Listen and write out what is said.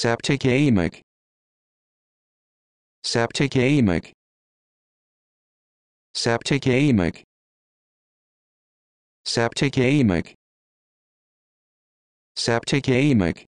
Septicemic. Septicemic. Septicemic. Septicemic. Septicemic.